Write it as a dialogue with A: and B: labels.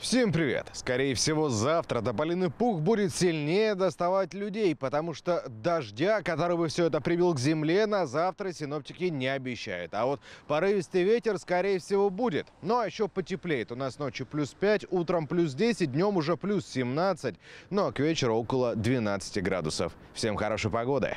A: Всем привет! Скорее всего, завтра тополиный пух будет сильнее доставать людей, потому что дождя, который бы все это привел к земле, на завтра синоптики не обещают. А вот порывистый ветер, скорее всего, будет. Ну а еще потеплеет. У нас ночью плюс 5, утром плюс 10, днем уже плюс 17, ну а к вечеру около 12 градусов. Всем хорошей погоды!